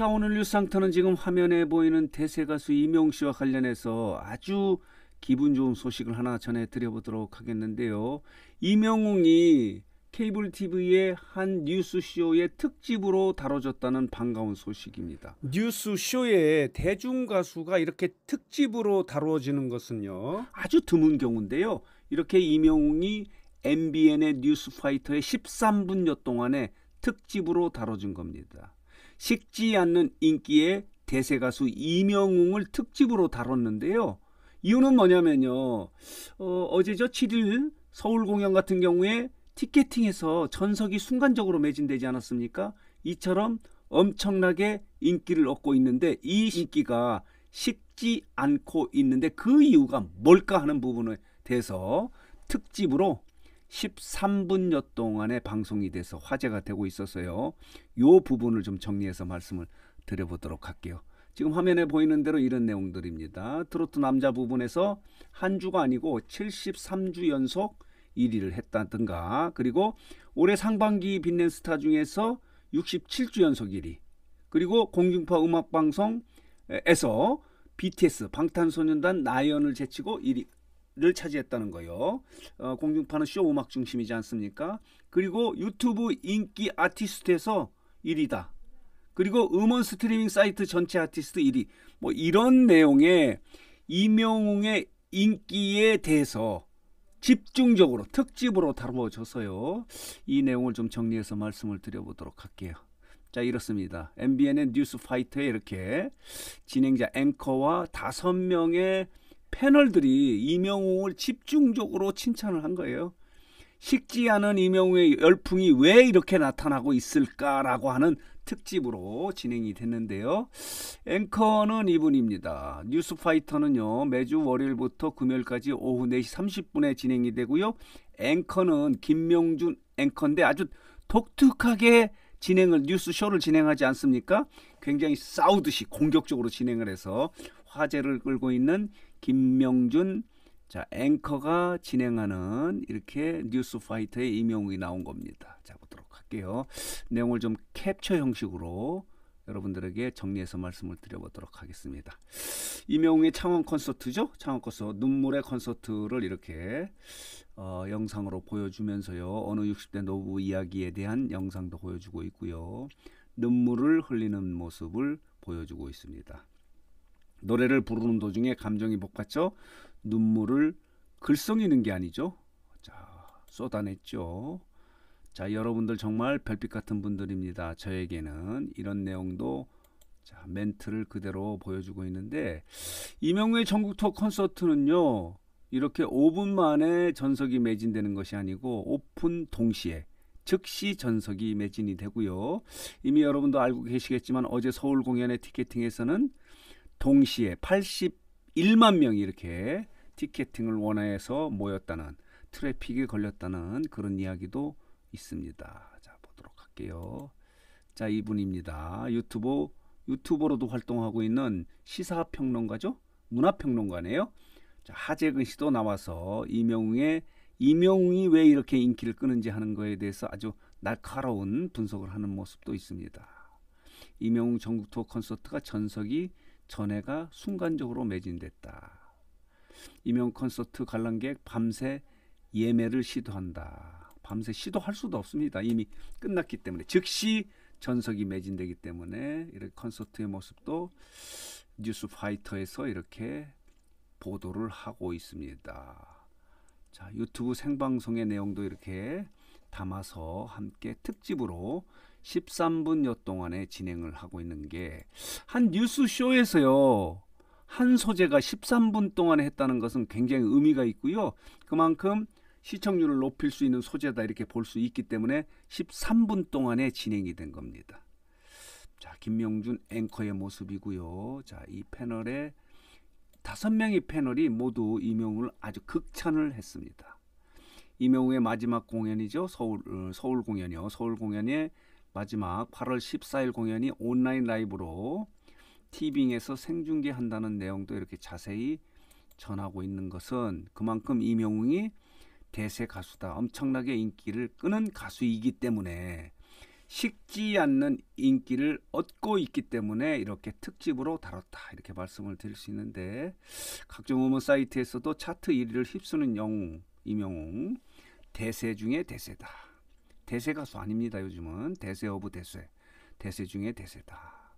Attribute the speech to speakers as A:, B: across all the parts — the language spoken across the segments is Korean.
A: 자, 오늘 뉴스상터는 지금 화면에 보이는 대세 가수 이명 씨와 관련해서 아주 기분 좋은 소식을 하나 전해드려보도록 하겠는데요. 이명웅이 케이블 TV의 한 뉴스쇼의 특집으로 다뤄졌다는 반가운 소식입니다. 뉴스쇼에 대중가수가 이렇게 특집으로 다뤄지는 것은요. 아주 드문 경우인데요. 이렇게 이명웅이 MBN의 뉴스파이터의 13분여 동안에 특집으로 다뤄진 겁니다. 식지 않는 인기의 대세 가수 이명웅을 특집으로 다뤘는데요. 이유는 뭐냐면요. 어, 어제죠 7일 서울 공연 같은 경우에 티켓팅에서 전석이 순간적으로 매진되지 않았습니까? 이처럼 엄청나게 인기를 얻고 있는데 이 인기가 식지 않고 있는데 그 이유가 뭘까 하는 부분에 대해서 특집으로 13분여 동안의 방송이 돼서 화제가 되고 있어서요. 요 부분을 좀 정리해서 말씀을 드려보도록 할게요. 지금 화면에 보이는 대로 이런 내용들입니다. 트로트 남자 부분에서 한 주가 아니고 73주 연속 1위를 했다든가 그리고 올해 상반기 빛낸 스타 중에서 67주 연속 1위 그리고 공중파 음악방송에서 BTS 방탄소년단 나연을 제치고 1위 를 차지했다는 거예요. 어, 공중파는 쇼 음악 중심이지 않습니까? 그리고 유튜브 인기 아티스트에서 1위다. 그리고 음원 스트리밍 사이트 전체 아티스트 1위. 뭐 이런 내용의 이명웅의 인기에 대해서 집중적으로 특집으로 다루어져서요. 이 내용을 좀 정리해서 말씀을 드려보도록 할게요. 자 이렇습니다. MBN의 뉴스 파이터에 이렇게 진행자 앵커와 다섯 명의 패널들이 이명웅을 집중적으로 칭찬을 한 거예요. 식지 않은 이명웅의 열풍이 왜 이렇게 나타나고 있을까라고 하는 특집으로 진행이 됐는데요. 앵커는 이분입니다. 뉴스파이터는요. 매주 월요일부터 금요일까지 오후 4시 30분에 진행이 되고요. 앵커는 김명준 앵커인데 아주 독특하게 진행을 뉴스쇼를 진행하지 않습니까? 굉장히 싸우듯이 공격적으로 진행을 해서 화제를 끌고 있는 김명준 자 앵커가 진행하는 이렇게 뉴스파이터의 임웅이 나온 겁니다. 자 보도록 할게요. 내용을 좀 캡처 형식으로 여러분들에게 정리해서 말씀을 드려보도록 하겠습니다. 이명웅의 창원 콘서트죠. 창원 콘서트 눈물의 콘서트를 이렇게 어, 영상으로 보여주면서요. 어느 60대 노부 이야기에 대한 영상도 보여주고 있고요. 눈물을 흘리는 모습을 보여주고 있습니다. 노래를 부르는 도중에 감정이 복받쳐 눈물을 글썽이는 게 아니죠. 자, 쏟아냈죠. 자, 여러분들 정말 별빛 같은 분들입니다. 저에게는 이런 내용도 자, 멘트를 그대로 보여주고 있는데 이명우의 전국토 콘서트는요. 이렇게 5분 만에 전석이 매진되는 것이 아니고 오픈 동시에 즉시 전석이 매진이 되고요. 이미 여러분도 알고 계시겠지만 어제 서울 공연의 티켓팅에서는 동시에 81만 명이 이렇게 티켓팅을 원해서 모였다는 트래픽에 걸렸다는 그런 이야기도 있습니다. 자 보도록 할게요. 자 이분입니다. 유튜버 유튜버로도 활동하고 있는 시사평론가죠. 문화평론가네요. 자, 하재근 씨도 나와서 이명웅의 이명웅이 왜 이렇게 인기를 끄는지 하는 거에 대해서 아주 날카로운 분석을 하는 모습도 있습니다. 이명웅 전국투어 콘서트가 전석이 전해가 순간적으로 매진됐다. 이명 콘서트 관람객 밤새 예매를 시도한다. 밤새 시도할 수도 없습니다. 이미 끝났기 때문에 즉시 전석이 매진되기 때문에 이렇게 콘서트의 모습도 뉴스파이터에서 이렇게 보도를 하고 있습니다. 자, 유튜브 생방송의 내용도 이렇게 담아서 함께 특집으로 13분여 동안에 진행을 하고 있는 게 한 뉴스쇼에서요. 한 소재가 13분 동안에 했다는 것은 굉장히 의미가 있고요. 그만큼 시청률을 높일 수 있는 소재다 이렇게 볼 수 있기 때문에 13분 동안에 진행이 된 겁니다. 자, 김명준 앵커의 모습이고요. 자, 이 패널에 다섯 명의 패널이 모두 임용을 아주 극찬을 했습니다. 임영웅의 마지막 공연이죠. 서울 어, 서울 공연이요. 서울 공연의 마지막 8월 14일 공연이 온라인 라이브로 티빙에서 생중계한다는 내용도 이렇게 자세히 전하고 있는 것은 그만큼 임영웅이 대세 가수다. 엄청나게 인기를 끄는 가수이기 때문에 식지 않는 인기를 얻고 있기 때문에 이렇게 특집으로 다뤘다. 이렇게 말씀을 드릴 수 있는데 각종 음원 사이트에서도 차트 1위를 휩쓰는 영웅, 임영웅 대세 중에 대세다. 대세 가수 아닙니다. 요즘은 대세 오브 대세. 대세 중에 대세다.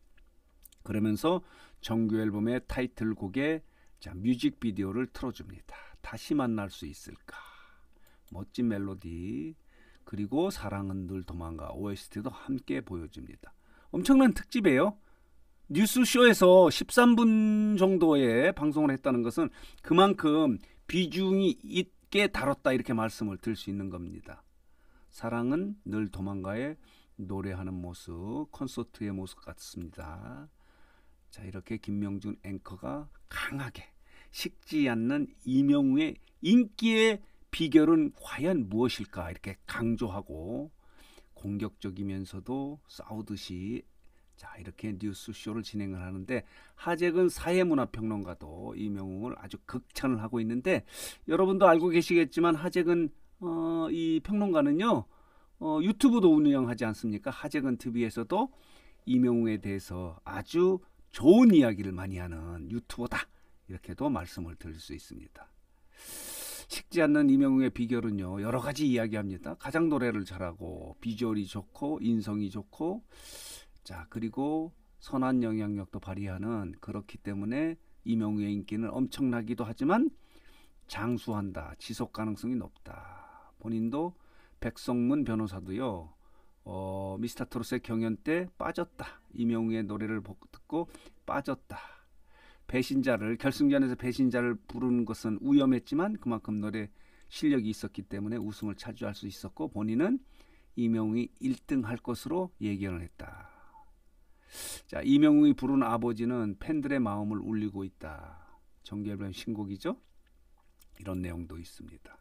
A: 그러면서 정규 앨범의 타이틀곡에 자, 뮤직비디오를 틀어줍니다. 다시 만날 수 있을까? 멋진 멜로디 그리고 사랑은 늘 도망가 OST도 함께 보여줍니다. 엄청난 특집이에요. 뉴스쇼에서 13분 정도의 방송을 했다는 것은 그만큼 비중이 있 깊게 다뤘다 이렇게 말씀을 드릴 수 있는 겁니다. 사랑은 늘 도망가에 노래하는 모습, 콘서트의 모습 같습니다. 자, 이렇게 김명준 앵커가 강하게 식지 않는 이명우의 인기의 비결은 과연 무엇일까 이렇게 강조하고 공격적이면서도 싸우듯이 자 이렇게 뉴스쇼를 진행을 하는데 하재근 사회문화평론가도 이 명웅을 아주 극찬을 하고 있는데 여러분도 알고 계시겠지만 하재근 어, 이 평론가는요 어, 유튜브도 운영하지 않습니까? 하재근 TV에서도 이명웅에 대해서 아주 좋은 이야기를 많이 하는 유튜버다 이렇게도 말씀을 드릴 수 있습니다. 식지 않는 이명웅의 비결은요 여러 가지 이야기합니다. 가장 노래를 잘하고 비주얼이 좋고 인성이 좋고 자, 그리고 선한 영향력도 발휘하는 그렇기 때문에 이명우의 인기는 엄청나기도 하지만 장수한다. 지속 가능성이 높다. 본인도 백성문 변호사도요. 어, 미스터 트롯의 경연 때 빠졌다. 이명우의 노래를 듣고 빠졌다. 배신자를 결승전에서 배신자를 부르는 것은 위험했지만 그만큼 노래 실력이 있었기 때문에 우승을 차지할 수 있었고 본인은 이명이 1등 할 것으로 예견을 했다. 자, 이명웅이 부른 아버지는 팬들의 마음을 울리고 있다. 정규앨범 신곡이죠. 이런 내용도 있습니다.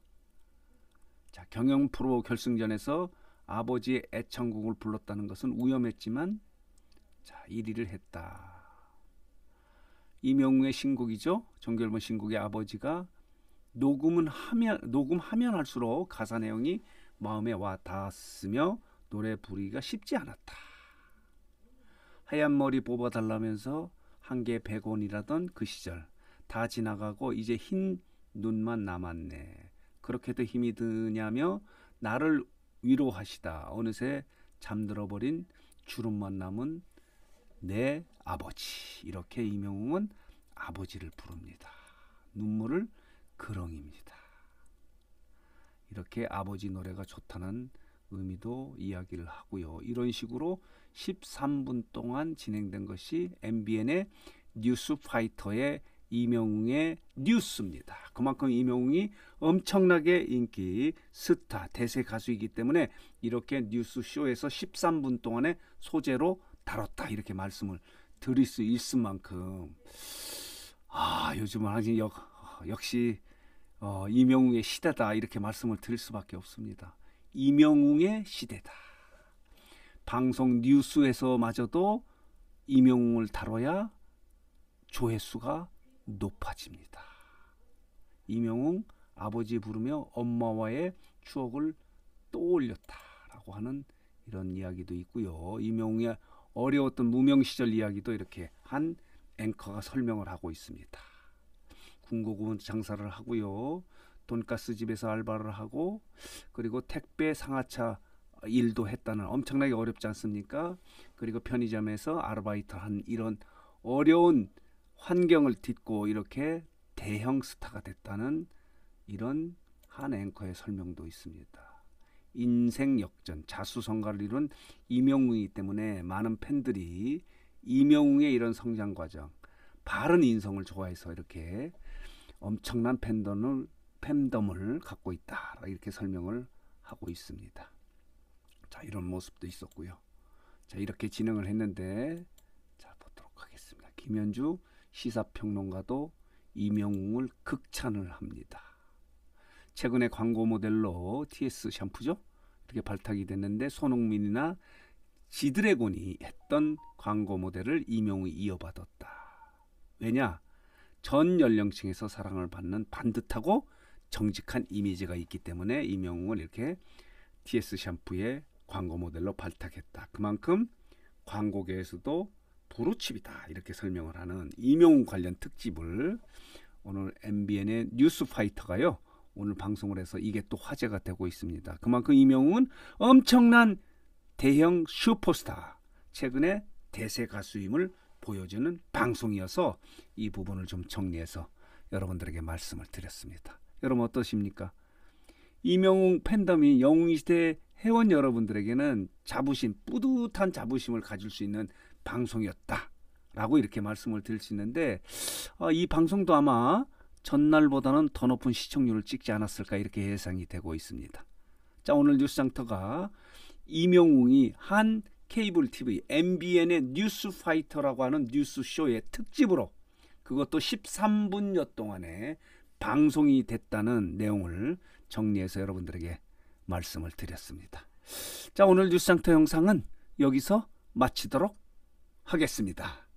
A: 자, 경영 프로 결승전에서 아버지의 애창곡을 불렀다는 것은 우연했지만 자, 1위를 했다. 이명웅의 신곡이죠. 정규앨범 신곡의 아버지가 녹음은 하면 녹음하면 할수록 가사 내용이 마음에 와 닿았으며 노래 부르기가 쉽지 않았다. 하얀 머리 뽑아달라면서 한개 100원이라던 그 시절 다 지나가고 이제 흰 눈만 남았네. 그렇게도 힘이 드냐며 나를 위로하시다. 어느새 잠들어 버린 주름만 남은 내 아버지. 이렇게 이명웅은 아버지를 부릅니다. 눈물을 그렁입니다. 이렇게 아버지 노래가 좋다는 의미도 이야기를 하고요. 이런 식으로 13분 동안 진행된 것이 MBN의 뉴스파이터의 이명웅의 뉴스입니다. 그만큼 이명웅이 엄청나게 인기 스타 대세 가수이기 때문에 이렇게 뉴스쇼에서 13분 동안의 소재로 다뤘다 이렇게 말씀을 드릴 수 있을 만큼 아 요즘은 아직 역, 역시 어, 이명웅의 시대다 이렇게 말씀을 드릴 수밖에 없습니다. 이명웅의 시대다. 방송 뉴스에서마저도 임웅을 다뤄야 조회수가 높아집니다. 임영웅 아버지 부르며 엄마와의 추억을 떠올렸다라고 하는 이런 이야기도 있고요. 임영웅의 어려웠던 무명 시절 이야기도 이렇게 한 앵커가 설명을 하고 있습니다. 군고군 장사를 하고요. 돈가스 집에서 알바를 하고 그리고 택배 상하차 일도 했다는 엄청나게 어렵지 않습니까? 그리고 편의점에서 아르바이트 한 이런 어려운 환경을 딛고 이렇게 대형 스타가 됐다는 이런 한 앵커의 설명도 있습니다. 인생 역전, 자수성가를 이룬 이명웅이기 때문에 많은 팬들이 이명웅의 이런 성장 과정, 바른 인성을 좋아해서 이렇게 엄청난 팬덤을 팬덤을 갖고 있다 이렇게 설명을 하고 있습니다. 자, 이런 모습도 있었고요. 자, 이렇게 진행을 했는데 자, 보도록 하겠습니다. 김현주 시사평론가도 이명웅을 극찬을 합니다. 최근에 광고 모델로 TS 샴푸죠? 이렇게 발탁이 됐는데 손흥민이나 지드래곤이 했던 광고 모델을 이명웅이 이어받았다. 왜냐? 전 연령층에서 사랑을 받는 반듯하고 정직한 이미지가 있기 때문에 이명웅은 이렇게 TS 샴푸에 광고 모델로 발탁했다. 그만큼 광고계에서도 부르칩이다. 이렇게 설명을 하는 임용훈 관련 특집을 오늘 MBN의 뉴스파이터가요. 오늘 방송을 해서 이게 또 화제가 되고 있습니다. 그만큼 임영웅은 엄청난 대형 슈퍼스타, 최근에 대세 가수임을 보여주는 방송이어서 이 부분을 좀 정리해서 여러분들에게 말씀을 드렸습니다. 여러분 어떠십니까? 임영웅 팬덤이 영웅 시대 회원 여러분들에게는 자부심, 뿌듯한 자부심을 가질 수 있는 방송이었다. 라고 이렇게 말씀을 드릴 수 있는데, 어, 이 방송도 아마 전날보다는 더 높은 시청률을 찍지 않았을까 이렇게 예상이 되고 있습니다. 자, 오늘 뉴스 장터가 이명웅이 한 케이블 TV MBN의 뉴스 파이터라고 하는 뉴스 쇼의 특집으로 그것도 13분여 동안에 방송이 됐다는 내용을 정리해서 여러분들에게 말씀을 드렸습니다. 자, 오늘 뉴스 장터 영상은 여기서 마치도록 하겠습니다.